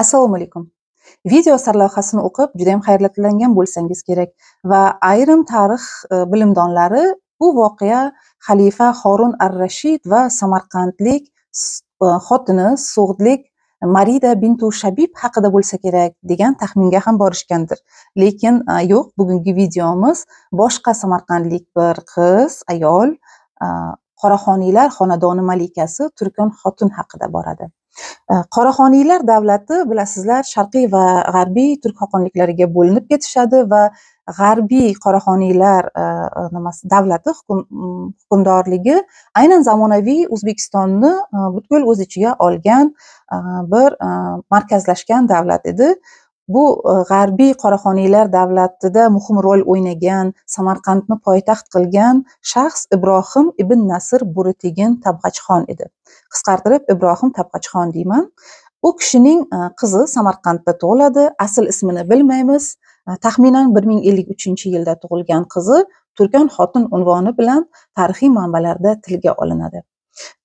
assalomu alaykum video sarlavhasini o'qib juda yam hayratlangan bo'lsangiz kerak va ayrim tarix e, bilimdonlari bu voqea xalifa horun ar rashid va samarqandlik e, xotini so'g'dlik marida bintu shabib haqida bo'lsa kerak degan taxminga ham borishgandir lekin e, yo'q bugungi videomiz boshqa samarqandlik bir qiz ayol qoraxoniylar xonadoni malikasi turkon xotin haqida boradi Э, qoraxoniylar davlati bilasizlar sharqiy va g'arbiy turk xoqonliklariga bo'linib ketishadi va g'arbiy qoraxoniylar e, e, nimasi davlati mm, hukmdorligi aynan zamonaviy o'zbekistonni e, butkul o'z ichiga olgan bir markazlashgan davlat edi bu e, g'arbiy qoraxoniylar davlatida muhim rol o'ynagan samarqandni poytaxt qilgan shaxs ibrohim ibn nasr buritigin tabg'achxon edi qisqartirib ibrohim tabg'achxon deyman u kishining e, qizi samarqandda tug'iladi asl ismini bilmaymiz e, taxminan bir ming ellik uchinchi yilda tug'ilgan qizi turkan xotin unvoni bilan tarixiy manbalarda tilga olinadi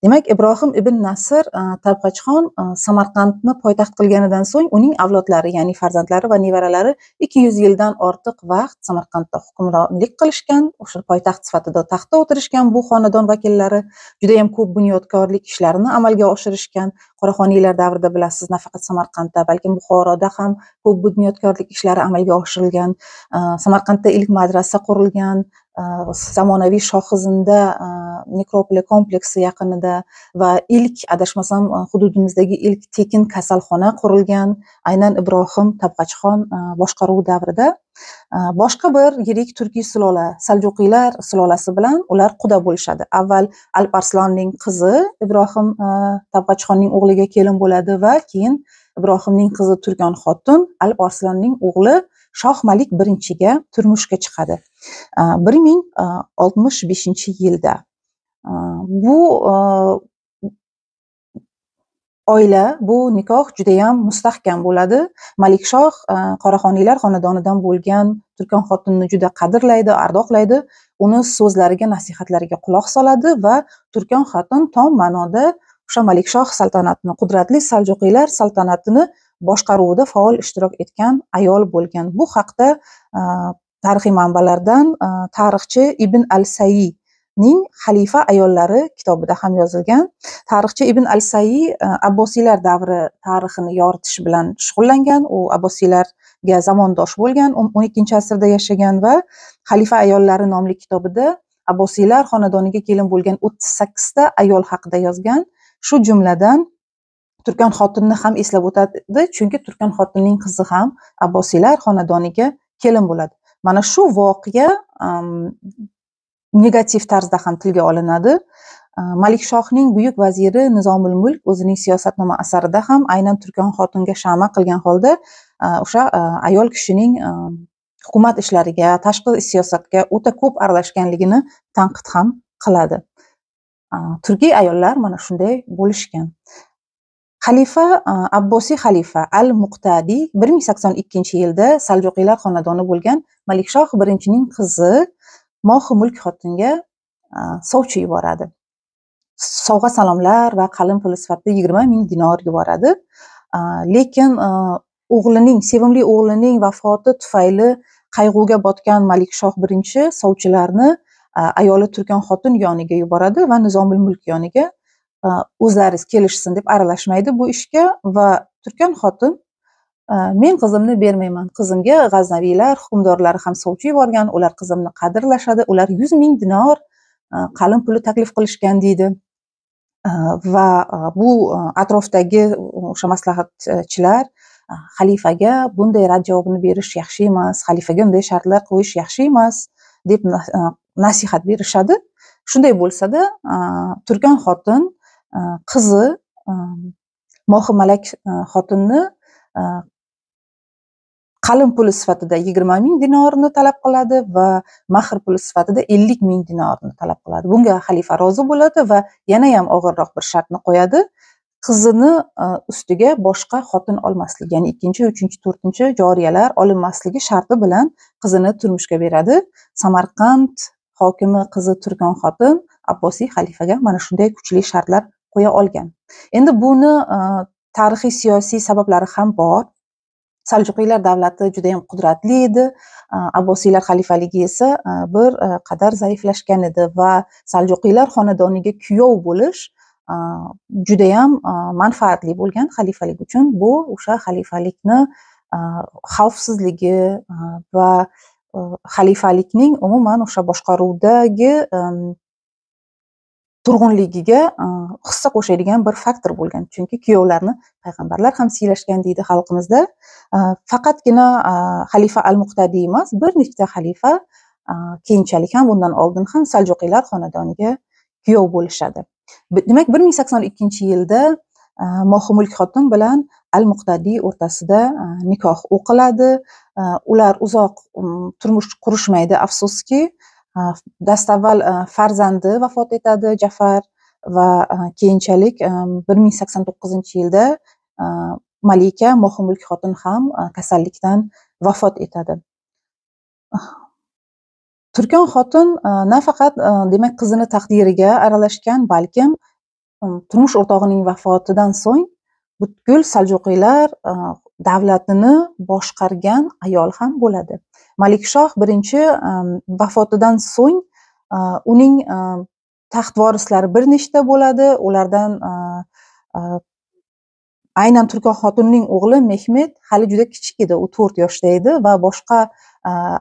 demak ibrohim ibn nasr e, tabqachixon e, samarqandni poytaxt qilganidan so'ng uning avlodlari ya'ni farzandlari va nevaralari ikki yuz yildan ortiq vaqt samarqandda hukmronlik qilishgan o'sha poytaxt sifatida taxtda o'tirishgan bu xonadon vakillari judayam ko'p bunyodkorlik ishlarini amalga oshirishgan qoraxoniylar davrida bilasiz nafaqat samarqandda balki buxoroda ham ko'p bunyodkorlik ishlari amalga oshirilgan e, samarqandda ilk madrasa qurilgan zamonaviy shohizinda nekropoli kompleksi yaqinida va ilk adashmasam hududimizdagi ilk tekin kasalxona qurilgan aynan ibrohim tabqachixon boshqaruvi davrida boshqa bir yirik turkiy sulola saljuqiylar sulolasi bilan ular quda bo'lishadi avval alp arslonning qizi ibrohim tabqachixonning o'g'liga kelin bo'ladi va keyin ibrohimning qizi turgan xotin alp arslonning o'g'li shoh malik birinchiga turmushga chiqadi bir ming oltmish beshinchi yilda bu oila bu nikoh judayam mustahkam bo'ladi malikshoh qoraxoniylar xonadonidan bo'lgan turkon xotinni juda qadrlaydi ardoqlaydi uni so'zlariga nasihatlariga quloq soladi va turkon xotin tom ma'noda o'sha malikshoh saltanatini qudratli saljuqiylar saltanatini boshqaruvida faol ishtirok etgan ayol bo'lgan bu haqda e, tarixiy manbalardan e, tarixchi ibn al sayi ning xalifa ayollari kitobida ham yozilgan tarixchi ibn al sayi e, abbosiylar davri tarixini yoritish bilan shug'ullangan u abbosiylarga zamondosh bo'lgan o'n ikkinchi asrda yashagan va xalifa ayollari nomli kitobida abbosiylar xonadoniga kelin bo'lgan o'ttiz sakkizta ayol haqida yozgan shu jumladan turkan xotinni ham eslab o'tadi chunki turkan xotinning qizi ham abbosiylar xonadoniga kelin bo'ladi mana shu voqea negativ tarzda ham tilga olinadi malikshohning buyuk vaziri nizomul mulk o'zining siyosatnoma asarida ham aynan turkan xotinga shama qilgan holda o'sha ayol kishining hukumat ishlariga tashqi siyosatga o'ta ko'p aralashganligini tanqid ham qiladi turkiy ayollar mana shunday bo'lishgan xalifa e, abbosiy xalifa al muqtadiy bir ming sakson ikkinchi yilda saljuqiylar xonadoni bo'lgan malikshoh birinchining qizi mohi mulk xotinga e, sovchi yuboradi sovg'a salomlar va qalin pul sifatida yigirma ming dinor yuboradi e, lekin o'g'lining sevimli o'g'lining vafoti tufayli qayg'uga botgan malikshoh birinchi sovchilarni ayoli turgan xotin yoniga yuboradi va nizomul mulk yoniga o'zlariz э, kelishsin deb aralashmaydi bu ishga va turkan xotin e, men qizimni bermayman qizimga g'aznaviylar hukmdorlari ham sovchi yuborgan ular qizimni qadrlashadi ular yuz ming dinor e, qalin puli taklif qilishgan deydi e, va bu atrofdagi o'sha maslahatchilar xalifaga bunday rad javobini berish yaxshi emas xalifaga bunday shartlar qo'yish yaxshi emas deb nasihat berishadi shunday bo'lsada turkan xotin qizi mohimalak xotinni qalin puli sifatida yigirma ming dinorni talab qiladi va mahr puli sifatida ellik ming dinorni talab qiladi bunga xalifa rozi bo'ladi va yana ham og'irroq bir shartni qo'yadi qizini ustiga boshqa xotin olmaslik ya'ni ikkinchi uchinchi to'rtinchi joriyalar olinmasligi sharti bilan qizini turmushga beradi samarqand hokimi qizi turkon xotin abbosiy xalifaga mana shunday kuchli shartlar qo'ya olgan endi buni e, tarixiy siyosiy sabablari ham bor saljuqiylar davlati juda yam qudratli edi e, abbosiylar xalifaligi esa e, bir qadar zaiflashgan edi va saljuqiylar xonadoniga kuyov bo'lish judayam manfaatli bo'lgan xalifalik uchun bu o'sha xalifalikni xavfsizligi va xalifalikning umuman o'sha boshqaruvdagi turg'unligiga e, hissa qo'shadigan bir faktor bo'lgan chunki kuyovlarni payg'ambarlar ham siylashgan deydi xalqimizda e, faqatgina e, xalifa al muqtadiy emas bir nechta xalifa keyinchalik ham undan oldin ham saljuqiylar xonadoniga kuyov bo'lishadi demak bir ming sakson ikkinchi yilda mohimulk xotin bilan al muqtadiy o'rtasida nikoh o'qiladi ular uzoq turmush qurishmaydi afsuski dastavval farzandi vafot etadi jafar va keyinchalik bir ming sakson to'qqizinchi yilda malika mohimulk xotin ham kasallikdan vafot etadi turkon xotin nafaqat demak qizini taqdiriga aralashgan balkim turmush o'rtog'ining vafotidan so'ng butkul saljuqiylar davlatini boshqargan ayol ham bo'ladi malikshoh birinchi ehm, vafotidan so'ng eh, uning eh, taxt vorislari bir nechta bo'ladi ulardan eh, aynan turkon xotinning o'g'li mehmet hali juda kichik edi u to'rt yoshda edi va boshqa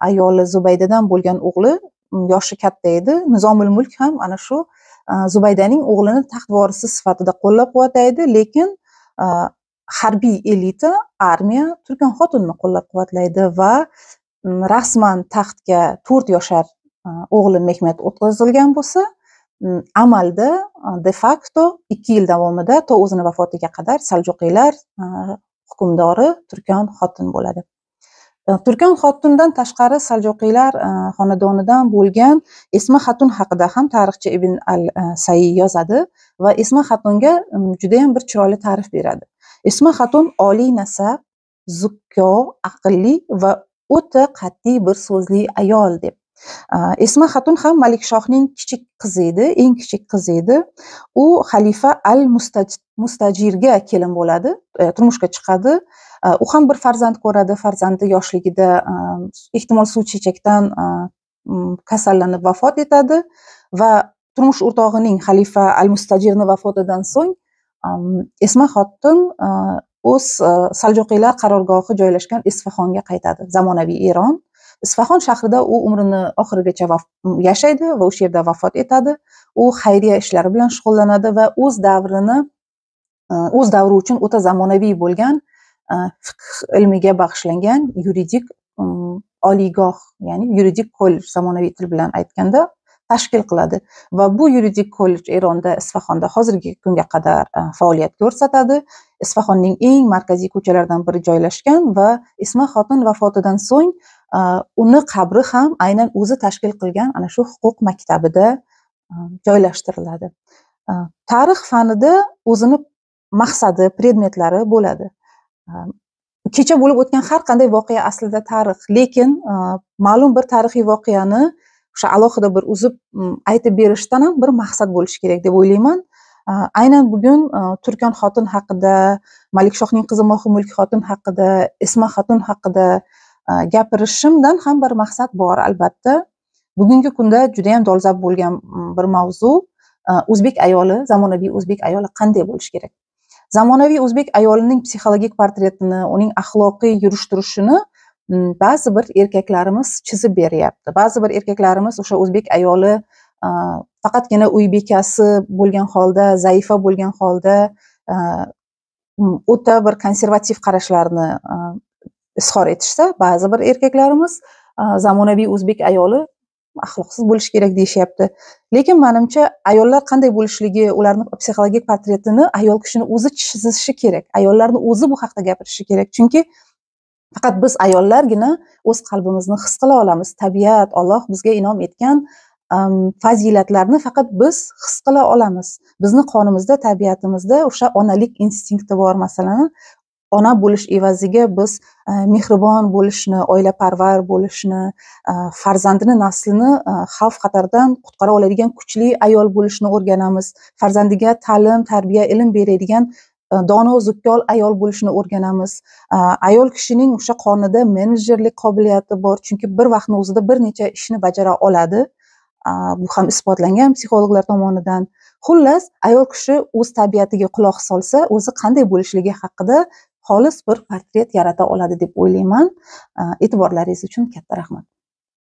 ayoli zubaydadan bo'lgan o'g'li mm, yoshi katta edi nizomul mulk ham ana shu zubaydaning o'g'lini taxt vorisi sifatida qo'llab quvvatlaydi lekin harbiy elita armiya turkan xotinni qo'llab quvvatlaydi va mm, rasman taxtga to'rt yoshar e, o'g'li mehmet o'tkazilgan bo'lsa mm, amalda e, de facto ikki yil davomida to o'zini vafotiga qadar saljuqiylar e, hukmdori turkon xotin bo'ladi turkon xotindan tashqari saljuqiylar xonadonidan bo'lgan esma xatun haqida ham tarixchi ibn al sayi yozadi va esma xatunga mm, judayam bir chiroyli ta'rif beradi ismi xatun oliy nasab zukko aqlli va o'ta qat'iy bir so'zli ayol deb esma xatun ham malikshohning kichik qizi edi eng kichik qizi edi u xalifa al mustajirga kelin bo'ladi e, turmushga chiqadi u ham bir farzand ko'radi farzandi yoshligida ehtimol suv chechakdan kasallanib vafot etadi va turmush o'rtog'ining xalifa al mustajirni vafotidan so'ng esma xotin e, o'z e, saljuqiylar qarorgohi joylashgan isfahonga qaytadi zamonaviy eron isfahon shahrida u umrini oxirigacha yashaydi va o'sha yerda vafot etadi u xayriya ishlari bilan shug'ullanadi va o'z davrini e, o'z davri uchun o'ta zamonaviy bo'lgan fiqh ilmiga bag'ishlangan yuridik oliygoh ya'ni yuridik kollej zamonaviy til bilan aytganda tashkil qiladi va bu yuridik kollej eronda isfahonda hozirgi kunga qadar e, faoliyat ko'rsatadi isfahonning eng markaziy ko'chalaridan biri joylashgan va isma xotin vafotidan so'ng e, uni qabri ham aynan o'zi tashkil qilgan ana shu huquq maktabida e, joylashtiriladi tarix fanida o'zini maqsadi predmetlari bo'ladi kecha bo'lib o'tgan har qanday voqea aslida tarix lekin ma'lum bir tarixiy voqeani o'sha alohida bir uzib mm, aytib berishdan ham bir maqsad bo'lishi kerak deb o'ylayman aynan bugun turkon xotin haqida malikshohning qizi mohimulk xotin haqida isma xotin haqida gapirishimdan ham bir maqsad bor albatta bugungi kunda judayam dolzarb bo'lgan mm, bir mavzu o'zbek ayoli zamonaviy o'zbek ayoli qanday bo'lishi kerak zamonaviy o'zbek ayolining psixologik portretini uning axloqiy yurish turishini ba'zi bir erkaklarimiz chizib beryapti ba'zi bir erkaklarimiz o'sha o'zbek ayoli faqatgina uy bekasi bo'lgan holda zaifa bo'lgan holda o'ta bir konservativ qarashlarni izhor etishsa ba'zi bir erkaklarimiz zamonaviy o'zbek ayoli axloqsiz bo'lishi kerak deyishyapti lekin manimcha ayollar qanday bo'lishligi ularni psixologik portretini ayol kishini o'zi chizishi kerak ayollarni o'zi bu haqida gapirishi kerak chunki faqat biz ayollargina o'z qalbimizni his qila olamiz tabiat olloh bizga inom etgan um, fazilatlarni faqat biz his qila olamiz bizni qonimizda tabiatimizda o'sha onalik instinkti bor masalan ona bo'lish evaziga biz e, mehribon bo'lishni oilaparvar bo'lishni e, farzandini naslini e, xavf xatardan qutqara oladigan kuchli ayol bo'lishni o'rganamiz farzandiga ta'lim tarbiya ilm beradigan dono э, zukkol ayol bo'lishni o'rganamiz э, ayol kishining o'sha qonida menejerlik qobiliyati bor chunki bir vaqtni o'zida bir necha ishni bajara oladi э, bu ham isbotlangan psixologlar tomonidan xullas ayol kishi o'z tabiatiga quloq solsa o'zi qanday bo'lishligi haqida xolis bir portret yarata oladi deb o'ylayman e'tiborlaringiz uchun katta rahmat